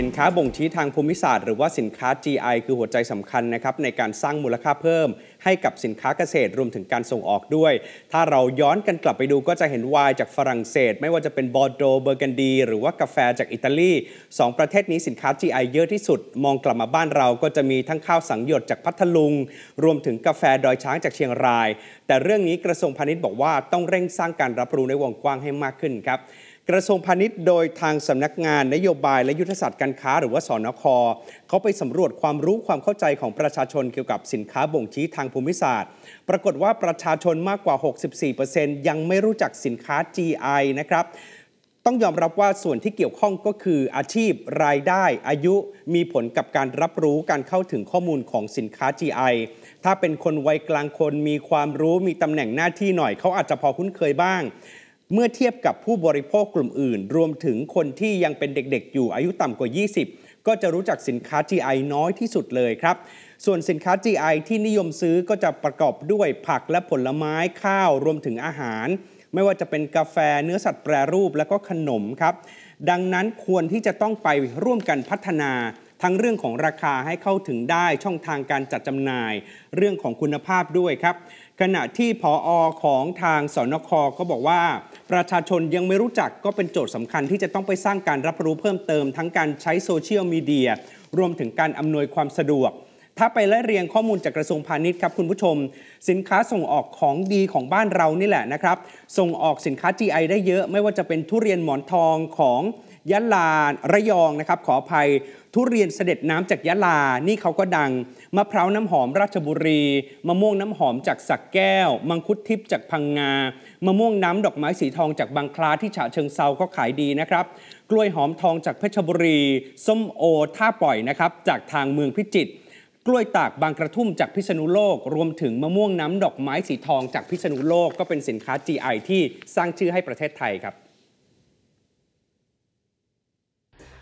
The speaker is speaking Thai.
สินค้าบ่งชี้ทางภูมิศาสตร์ หรือว่าสินค้า GI คือหัวใจสำคัญนะครับในการสร้างมูลค่าเพิ่ม ให้กับสินค้าเกษตรรวมถึงการส่งออกด้วย ถ้าเราย้อนกันกลับไปดูก็จะเห็นไวน์จากฝรั่งเศส ไม่ว่าจะเป็นบอร์โดเบอร์กันดีหรือว่ากาแฟจากอิตาลี 2 ประเทศนี้สินค้า GI เยอะที่สุด มองกลับมาบ้านเราก็จะมีทั้งข้าวสังหยดจากพัทลุง รวมถึงกาแฟดอยช้างจากเชียงราย แต่เรื่องนี้กระทรวงพาณิชย์บอกว่าต้องเร่งสร้างการรับรู้ในวงกว้างให้มากขึ้นครับกระทรวงพาณิชย์โดยทางสำนักงานนโยบาย และยุทธศาสตร์การค้า หรือว่าสนคเขาไปสำรวจความรู้ความเข้าใจของประชาชนเกี่ยวกับสินค้าบ่งชี้ทางภูมิศาสตร์ ปรากฏว่าประชาชนมากกว่า 64%ยังไม่รู้จักสินค้า GI นะครับ ต้องยอมรับว่าส่วนที่เกี่ยวข้องก็คืออาชีพรายได้ อายุมีผลกับการรับรู้การเข้าถึงข้อมูลของสินค้า GI ถ้าเป็นคนวัยกลางคนมีความรู้มีตำแหน่งหน้าที่หน่อยเขาอาจจะพอคุ้นเคยบ้างเมื่อเทียบกับผู้บริโภคกลุ่มอื่น รวมถึงคนที่ยังเป็นเด็กๆ อยู่อายุต่ำกว่า 20 ก็จะรู้จักสินค้า GI น้อยที่สุดเลยครับ ส่วนสินค้า GI ที่นิยมซื้อก็จะประกอบด้วยผักและผลไม้ข้าว รวมถึงอาหาร ไม่ว่าจะเป็นกาแฟเนื้อสัตว์แปรรูปและก็ขนมครับ ดังนั้นควรที่จะต้องไปร่วมกันพัฒนาทั้งเรื่องของราคาให้เข้าถึงได้ช่องทางการจัดจำหน่าย เรื่องของคุณภาพด้วยครับ ขณะที่พออของทางสนคก็บอกว่า ประชาชนยังไม่รู้จักก็เป็นโจทย์สำคัญที่จะต้องไปสร้างการรับรู้เพิ่มเติมทั้งการใช้โซเชียลมีเดียรวมถึงการอำนวยความสะดวก ถ้าไปไล่เรียงข้อมูลจากกระทรวงพาณิชย์ครับคุณผู้ชม สินค้าส่งออกของดีของบ้านเรานี่แหละนะครับส่งออกสินค้า GI ได้เยอะไม่ว่าจะเป็นทุเรียนหมอนทองของยะลาระยองนะครับขออภัยทุเรียนเสด็จน้ำจากยะลา นี่เขาก็ดังมะพร้าวน้ำหอมราชบุรีมะม่วงน้ำหอมจากสักแก้วมังคุดทิพย์จากพังงามะม่วงน้ำดอกไม้สีทองจากบางคลาที่ฉะเชิงเซาก็ขายดีนะครับ กล้วยหอมทองจากเพชรบุรี ส้มโอท่าปล่อยนะครับจากทางเมืองพิจิตรกล้วยตากบางกระทุ่มจากพิษณุโลก รวมถึงมะม่วงน้ำดอกไม้สีทองจากพิษณุโลกก็เป็นสินค้า GI ที่สร้างชื่อให้ประเทศไทยครับ